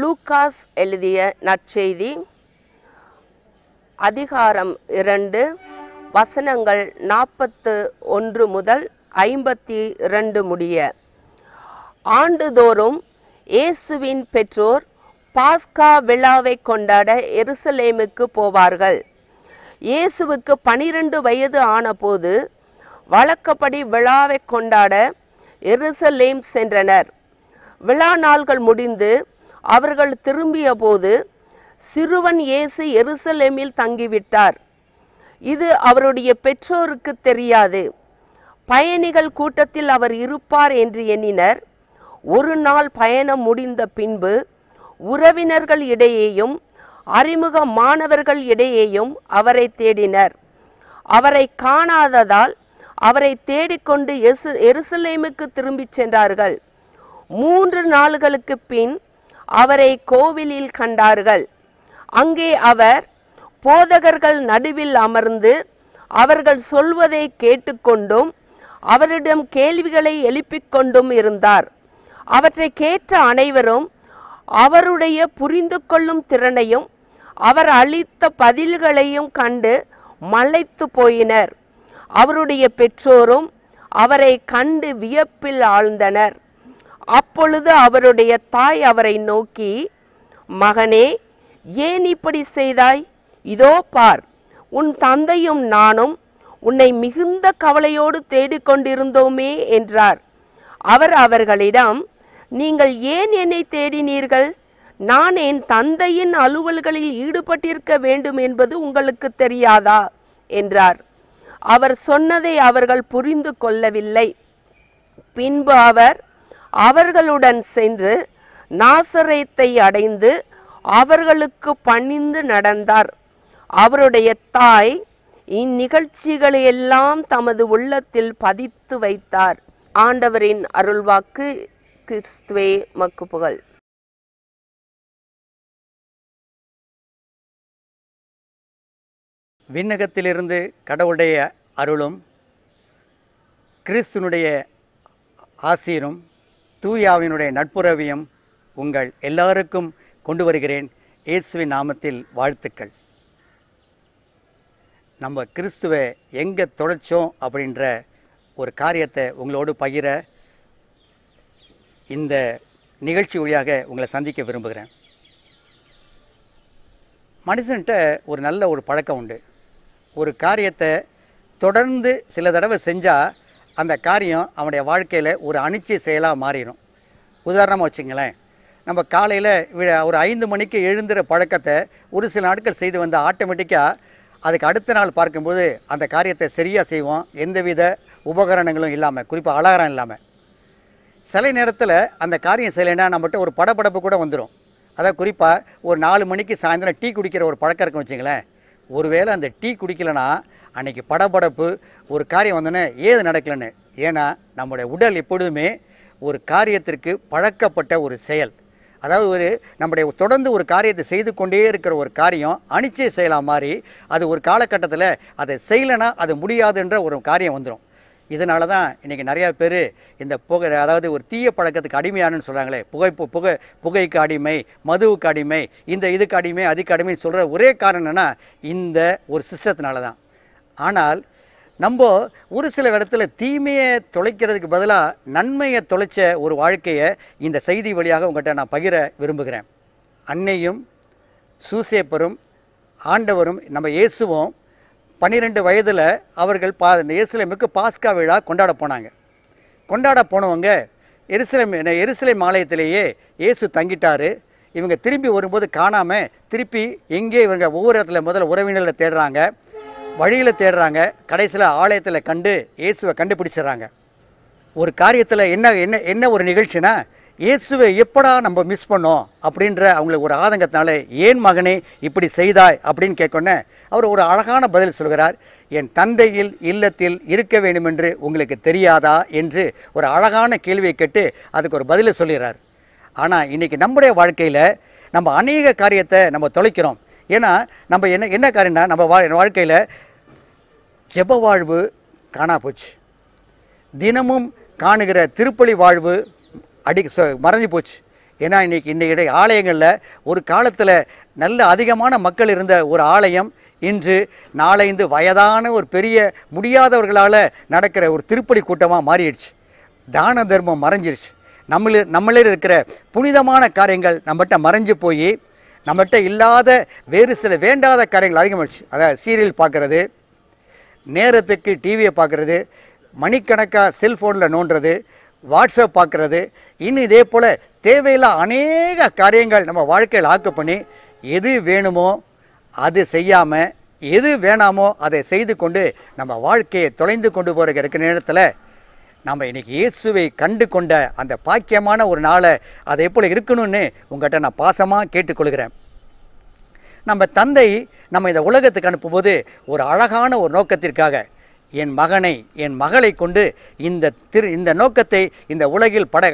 லூக்காஸ் எழுதிய நற்செய்தி அதிகாரம் இரண்டு வசனங்கள் நாற்பத்து ஒன்று முதல் ஐம்பத்தி இரண்டு முடிய ஆண்டுதோறும் இயேசுவின் பெற்றோர் பாஸ்கா விழாவை கொண்டாட எருசலேமுக்கு போவார்கள் இயேசுவுக்கு பனிரெண்டு வயது ஆனபோது வழக்கப்படி விழாவை கொண்டாட எருசலேம் சென்றனர் விழா நாள்கள் முடிந்து அவர்கள் திரும்பிய போது சிறுவன் இயேசு எருசலேமில் தங்கிவிட்டார் இது அவருடைய பெற்றோருக்கு தெரியாது பயணிகள் கூட்டத்தில் அவர் இருப்பார் என்று எண்ணினர் ஒரு நாள் பயணம் முடிந்த பின்பு உறவினர்கள் இடையேயும் அறிமுக மாணவர்கள் இடையேயும் அவரை தேடினர் அவரை காணாததால் அவரை தேடிக்கொண்டு எசு எருசலேமுக்கு திரும்பிச் சென்றார்கள் மூன்று நாள்களுக்கு பின் அவரை கோவிலில் கண்டார்கள் அங்கே அவர் போதகர்கள் நடுவில் அமர்ந்து அவர்கள் சொல்வதை கேட்டுக்கொண்டும் அவரிடம் கேள்விகளை எழுப்பிக் கொண்டும் இருந்தார் அவற்றை கேட்ட அனைவரும் அவருடைய புரிந்து கொள்ளும் திறனையும் அவர் அளித்த பதில்களையும் கண்டு மலைத்து போயினர் அவருடைய பெற்றோரும் அவரை கண்டு வியப்பில் ஆழ்ந்தனர் அப்பொழுது அவருடைய தாய் அவரை நோக்கி மகனே ஏன் இப்படி செய்தாய் இதோ பார் உன் தந்தையும் நானும் உன்னை மிகுந்த கவலையோடு தேடிக்கொண்டிருந்தோமே என்றார் அவர் அவர்களிடம் நீங்கள் ஏன் என்னை தேடினீர்கள் நான் என் தந்தையின் அலுவல்களில் ஈடுபட்டிருக்க வேண்டும் என்பது உங்களுக்கு தெரியாதா என்றார் அவர் சொன்னதை அவர்கள் புரிந்து கொள்ளவில்லை பின்பு அவர் அவர்களுடன் சென்று நாசரேத்தை அடைந்து அவர்களுக்கு பணிந்து நடந்தார் அவருடைய தாய் இந்நிகழ்ச்சிகளை எல்லாம் தமது உள்ளத்தில் பதித்து வைத்தார் ஆண்டவரின் அருள்வாக்கு கிறிஸ்துவே மக்கு புகழ் விண்ணகத்திலிருந்து அருளும் கிறிஸ்துனுடைய தூயாவினுடைய நட்புறவியம் உங்கள் எல்லாருக்கும் கொண்டு வருகிறேன் இயேசுவின் நாமத்தில் வாழ்த்துக்கள் நம்ம கிறிஸ்துவை எங்கே தொலைச்சோம் அப்படின்ற ஒரு காரியத்தை உங்களோடு பகிர இந்த நிகழ்ச்சி வழியாக உங்களை சந்திக்க விரும்புகிறேன் மனுஷன்கிட்ட ஒரு நல்ல ஒரு பழக்கம் உண்டு ஒரு காரியத்தை தொடர்ந்து சில தடவை செஞ்சால் அந்த காரியம் அவனுடைய வாழ்க்கையில் ஒரு அணிச்சு செயலாக மாறிடும் உதாரணமாக வச்சுங்களேன் நம்ம காலையில் ஒரு ஐந்து மணிக்கு எழுந்துற பழக்கத்தை ஒரு சில நாட்கள் செய்து வந்தால் ஆட்டோமேட்டிக்காக அதுக்கு அடுத்த நாள் பார்க்கும்போது அந்த காரியத்தை சரியாக செய்வோம் எந்தவித உபகரணங்களும் இல்லாமல் குறிப்பாக அலகாரம் இல்லாமல் சில நேரத்தில் அந்த காரியம் செய்யலைன்னா நம்மகிட்ட ஒரு படப்படப்பு கூட வந்துடும் அதான் குறிப்பாக ஒரு நாலு மணிக்கு சாயந்தரம் டீ குடிக்கிற ஒரு பழக்கம் இருக்குன்னு வச்சுங்களேன் ஒருவேளை அந்த டீ குடிக்கலைன்னா அன்றைக்கி படபடப்பு ஒரு காரியம் வந்தோன்னே ஏது நடக்கலன்னு ஏன்னா நம்முடைய உடல் எப்பொழுதுமே ஒரு காரியத்திற்கு பழக்கப்பட்ட ஒரு செயல் அதாவது ஒரு நம்முடைய தொடர்ந்து ஒரு காரியத்தை செய்து கொண்டே இருக்கிற ஒரு காரியம் அனிச்சை செய்யலாம் மாதிரி அது ஒரு காலகட்டத்தில் அதை செய்யலைன்னா அது முடியாதுன்ற ஒரு காரியம் வந்துடும் இதனால தான் இன்றைக்கி நிறையா பேர் இந்த புகை அதாவது ஒரு தீய பழக்கத்துக்கு அடிமையானு சொல்கிறாங்களே புகை புகை புகைக்கு அடிமை மதுவுக்கு அடிமை இந்த இதுக்கு அடிமை அதுக்கு அடிமைன்னு சொல்கிற ஒரே காரணம்னா இந்த ஒரு சிஸ்டத்தினால தான் ஆனால் நம்ம ஒரு சில இடத்துல தீமையை தொலைக்கிறதுக்கு பதிலாக நன்மையை தொலைச்ச ஒரு வாழ்க்கையை இந்த செய்தி வழியாக உங்கள்கிட்ட நான் பகிர விரும்புகிறேன் அன்னையும் சூசேப்பரும் ஆண்டவரும் நம்ம இயேசுவோம் பன்னிரெண்டு வயதில் அவர்கள் பா எருசலேமுக்கு பாஸ்கா விழா கொண்டாட போனாங்க கொண்டாட போனவங்க எருசலேம் எருசலேம் ஆலயத்திலேயே இயேசு தங்கிட்டார் இவங்க திரும்பி வரும்போது காணாமல் திருப்பி எங்கே இவங்க ஒவ்வொரு இடத்துல முதல்ல உறவினர்களை தேடுறாங்க வழியில் தேடுறாங்க கடைசியில் ஆலயத்தில் கண்டு இயேசுவை கண்டுபிடிச்சிடுறாங்க ஒரு காரியத்தில் என்ன என்ன என்ன ஒரு நிகழ்ச்சினா இயேசுவை எப்படா நம்ம மிஸ் பண்ணோம் அப்படின்ற அவங்களுக்கு ஒரு ஆதங்கத்தினால ஏன் மகனே இப்படி செய்தாய் அப்படின்னு கேட்கொன்னே அவர் ஒரு அழகான பதில் சொல்கிறார் என் தந்தையில் இல்லத்தில் இருக்க வேண்டுமென்று உங்களுக்கு தெரியாதா என்று ஒரு அழகான கேள்வியை கேட்டு அதுக்கு ஒரு பதிலை சொல்லிடுறார் ஆனால் இன்றைக்கி நம்முடைய வாழ்க்கையில் நம்ம அநேக காரியத்தை நம்ம தொலைக்கிறோம் ஏன்னா நம்ம என்ன என்ன காரியம்னா நம்ம வா வாழ்க்கையில் ஜெப வாழ்வு காணா போச்சு தினமும் காணுகிற திருப்பலி வாழ்வு அடி மறைஞ்சு போச்சு ஏன்னா இன்றைக்கி இன்றைக்கிட ஆலயங்களில் ஒரு காலத்தில் நல்ல அதிகமான மக்கள் இருந்த ஒரு ஆலயம் இன்று நாளைந்து வயதான ஒரு பெரிய முடியாதவர்களால் நடக்கிற ஒரு திருப்பலி கூட்டமாக மாறிடுச்சு தான தர்மம் மறைஞ்சிருச்சு நம்மளே நம்மளில் இருக்கிற புனிதமான காரியங்கள் நம்மகிட்ட மறைஞ்சு போய் நம்மகிட்ட இல்லாத வேறு சில வேண்டாத காரியங்கள் அதிகமாகிடுச்சு அதாவது சீரியல் பார்க்குறது நேரத்துக்கு டிவியை பார்க்குறது மணிக்கணக்காக செல்ஃபோனில் நோண்டுறது வாட்ஸ்அப் பார்க்குறது இன்னும் இதே போல் தேவையில்லா அநேக காரியங்கள் நம்ம வாழ்க்கையில் ஆக்கு பண்ணி எது வேணுமோ அது செய்யாமல் எது வேணாமோ அதை செய்து கொண்டு நம்ம வாழ்க்கையை தொலைந்து கொண்டு போகிற இருக்கிற நேரத்தில் நம்ம இன்றைக்கி இயேசுவை கண்டு கொண்ட அந்த பாக்கியமான ஒரு நாளை அதை எப்போ இருக்கணும்னு உங்கள்கிட்ட நான் பாசமாக கேட்டுக்கொள்கிறேன் நம்ம தந்தை நம்ம இந்த உலகத்துக்கு அனுப்பும்போது ஒரு அழகான ஒரு நோக்கத்திற்காக என் மகனை என் மகளை கொண்டு இந்த திரு இந்த நோக்கத்தை இந்த உலகில் பட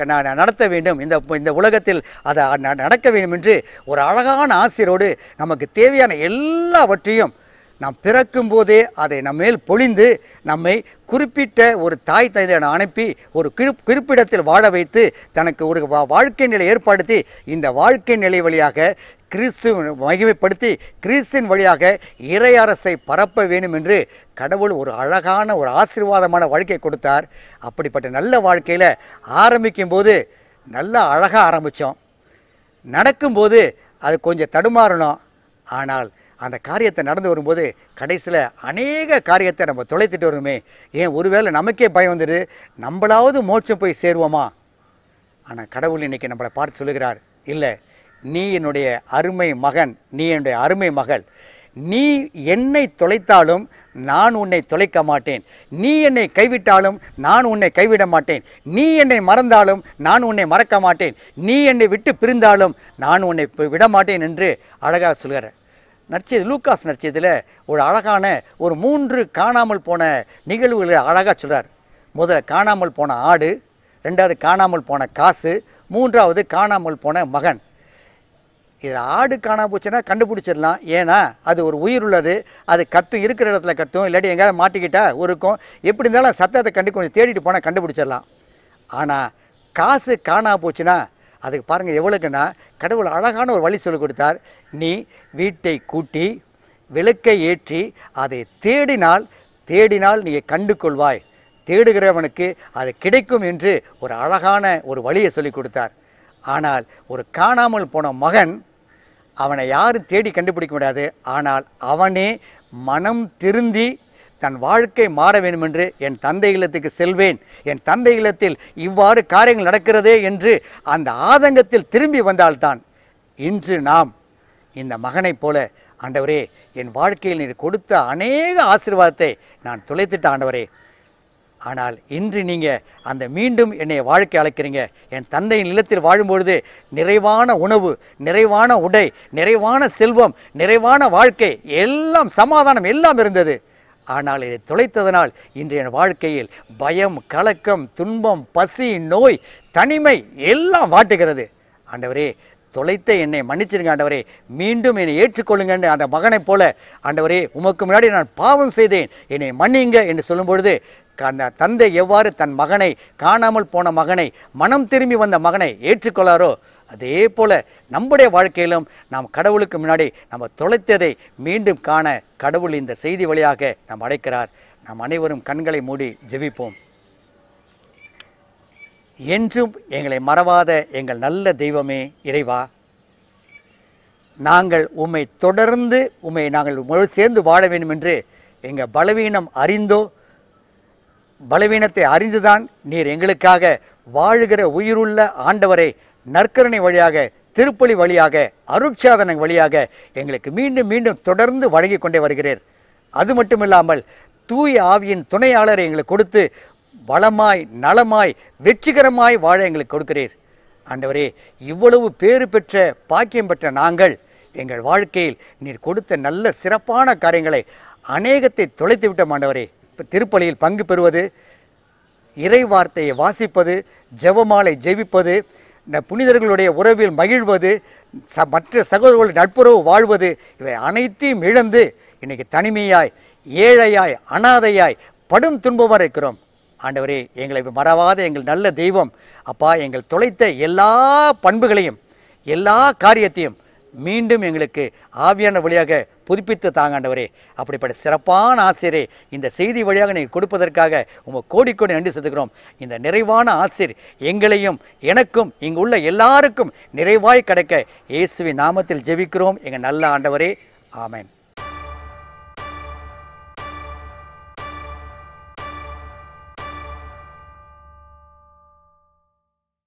நடத்த வேண்டும் இந்த இந்த உலகத்தில் அதை நடக்க வேண்டும் என்று ஒரு அழகான ஆசிரியரோடு நமக்கு தேவையான எல்லாவற்றையும் நாம் பிறக்கும் போதே அதை நம்மேல் பொழிந்து நம்மை குறிப்பிட்ட ஒரு தாய் தந்தையான அனுப்பி ஒரு குறிப்பிடத்தில் வாழ வைத்து தனக்கு ஒரு வாழ்க்கை நிலை ஏற்படுத்தி இந்த வாழ்க்கை நிலை வழியாக கிறிஸ்து மகிமைப்படுத்தி கிறிஸ்தின் வழியாக இறையரசை பரப்ப வேண்டும் என்று கடவுள் ஒரு அழகான ஒரு ஆசீர்வாதமான வாழ்க்கை கொடுத்தார் அப்படிப்பட்ட நல்ல வாழ்க்கையில் ஆரம்பிக்கும் போது நல்லா அழகாக ஆரம்பித்தோம் நடக்கும்போது அது கொஞ்சம் தடுமாறணும் ஆனால் அந்த காரியத்தை நடந்து வரும்போது கடைசியில் அநேக காரியத்தை நம்ம தொலைத்துட்டு வருமே ஏன் ஒருவேளை நமக்கே பயம் வந்துடுது நம்மளாவது மோட்சம் போய் சேருவோமா ஆனால் கடவுள் இன்றைக்கி நம்மளை பார்த்து சொல்லுகிறார் இல்லை நீ என்னுடைய அருமை மகன் நீ என்னுடைய அருமை மகள் நீ என்னை தொலைத்தாலும் நான் உன்னை தொலைக்க மாட்டேன் நீ என்னை கைவிட்டாலும் நான் உன்னை கைவிட மாட்டேன் நீ என்னை மறந்தாலும் நான் உன்னை மறக்க மாட்டேன் நீ என்னை விட்டு பிரிந்தாலும் நான் உன்னை விட மாட்டேன் என்று அழகாக சொல்கிறேன் நற்செய்தி லூக்காஸ் நற்செய்தியில் ஒரு அழகான ஒரு மூன்று காணாமல் போன நிகழ்வுகளை அழகாக சொல்கிறார் முதல்ல காணாமல் போன ஆடு ரெண்டாவது காணாமல் போன காசு மூன்றாவது காணாமல் போன மகன் இதில் ஆடு காணாமல் போச்சுன்னா கண்டுபிடிச்சிடலாம் ஏன்னா அது ஒரு உயிர் உள்ளது அது கத்தும் இருக்கிற இடத்துல கத்தும் இல்லாட்டி எங்கேயாவது மாட்டிக்கிட்டால் இருக்கும் எப்படி இருந்தாலும் சத்தத்தை கண்டு கொஞ்சம் தேடிட்டு போனால் கண்டுபிடிச்சிடலாம் ஆனால் காசு காணாமல் போச்சுன்னா அதுக்கு பாருங்கள் எவ்வளோக்குன்னா கடவுள் அழகான ஒரு வழி சொல்லிக் கொடுத்தார் நீ வீட்டை கூட்டி விளக்கை ஏற்றி அதை தேடினால் தேடினால் நீ கண்டு கொள்வாய் தேடுகிறவனுக்கு அது கிடைக்கும் என்று ஒரு அழகான ஒரு வழியை சொல்லிக் கொடுத்தார் ஆனால் ஒரு காணாமல் போன மகன் அவனை யாரும் தேடி கண்டுபிடிக்க முடியாது ஆனால் அவனே மனம் திருந்தி தன் வாழ்க்கை மாற வேண்டுமென்று என் தந்தை இல்லத்துக்கு செல்வேன் என் தந்தை இல்லத்தில் இவ்வாறு காரியங்கள் நடக்கிறதே என்று அந்த ஆதங்கத்தில் திரும்பி வந்தால்தான் இன்று நாம் இந்த மகனைப் போல ஆண்டவரே என் வாழ்க்கையில் நீர் கொடுத்த அநேக ஆசீர்வாதத்தை நான் துளைத்திட்ட ஆண்டவரே ஆனால் இன்று நீங்கள் அந்த மீண்டும் என்னை வாழ்க்கை அழைக்கிறீங்க என் தந்தையின் இல்லத்தில் வாழும்பொழுது நிறைவான உணவு நிறைவான உடை நிறைவான செல்வம் நிறைவான வாழ்க்கை எல்லாம் சமாதானம் எல்லாம் இருந்தது ஆனால் இதை தொலைத்ததனால் இன்றைய வாழ்க்கையில் பயம் கலக்கம் துன்பம் பசி நோய் தனிமை எல்லாம் வாட்டுகிறது ஆண்டவரே தொலைத்த என்னை மன்னிச்சிருங்க ஆண்டவரே மீண்டும் என்னை ஏற்றுக்கொள்ளுங்கன்னு அந்த மகனைப் போல ஆண்டவரே உமக்கு முன்னாடி நான் பாவம் செய்தேன் என்னை மன்னிங்க என்று சொல்லும் பொழுது அந்த தந்தை எவ்வாறு தன் மகனை காணாமல் போன மகனை மனம் திரும்பி வந்த மகனை ஏற்றுக்கொள்ளாரோ அதே போல் நம்முடைய வாழ்க்கையிலும் நாம் கடவுளுக்கு முன்னாடி நம்ம தொலைத்ததை மீண்டும் காண கடவுள் இந்த செய்தி வழியாக நாம் அழைக்கிறார் நாம் அனைவரும் கண்களை மூடி ஜெபிப்போம் என்றும் எங்களை மறவாத எங்கள் நல்ல தெய்வமே இறைவா நாங்கள் உம்மை தொடர்ந்து உம்மை நாங்கள் முழு சேர்ந்து வாழ வேண்டும் என்று எங்கள் பலவீனம் அறிந்தோ பலவீனத்தை அறிந்துதான் நீர் எங்களுக்காக வாழுகிற உயிருள்ள ஆண்டவரை நற்கரணை வழியாக திருப்பலி வழியாக அருட்சாதனை வழியாக எங்களுக்கு மீண்டும் மீண்டும் தொடர்ந்து வழங்கி கொண்டே வருகிறேன் அது மட்டுமில்லாமல் தூய ஆவியின் துணையாளரை எங்களுக்கு கொடுத்து வளமாய் நலமாய் வெற்றிகரமாய் வாழ எங்களுக்கு கொடுக்கிறீர் ஆண்டவரே இவ்வளவு பேறு பெற்ற பாக்கியம் பெற்ற நாங்கள் எங்கள் வாழ்க்கையில் நீர் கொடுத்த நல்ல சிறப்பான காரியங்களை அநேகத்தை தொலைத்து விட்ட மாண்டவரே இப்போ திருப்பலியில் பங்கு பெறுவது இறை வார்த்தையை வாசிப்பது ஜெபமாலை ஜெபிப்பது புனிதர்களுடைய உறவில் மகிழ்வது ச மற்ற சகோதரர்கள் நட்புறவு வாழ்வது இவை அனைத்தையும் இழந்து இன்றைக்கி தனிமையாய் ஏழையாய் அனாதையாய் படும் துன்பமாக இருக்கிறோம் ஆண்டவரே எங்களை மறவாத எங்கள் நல்ல தெய்வம் அப்பா எங்கள் தொலைத்த எல்லா பண்புகளையும் எல்லா காரியத்தையும் மீண்டும் எங்களுக்கு ஆவியான வழியாக புதுப்பித்து தாங்காண்டவரே அப்படிப்பட்ட சிறப்பான ஆசிரியரை இந்த செய்தி வழியாக நீங்கள் கொடுப்பதற்காக உங்கள் கோடி கோடி நன்றி செலுத்துகிறோம் இந்த நிறைவான ஆசிரியர் எங்களையும் எனக்கும் இங்கு உள்ள எல்லாருக்கும் நிறைவாய் கிடைக்க இயேசுவின் நாமத்தில் ஜெபிக்கிறோம் எங்கள் நல்ல ஆண்டவரே ஆமேன்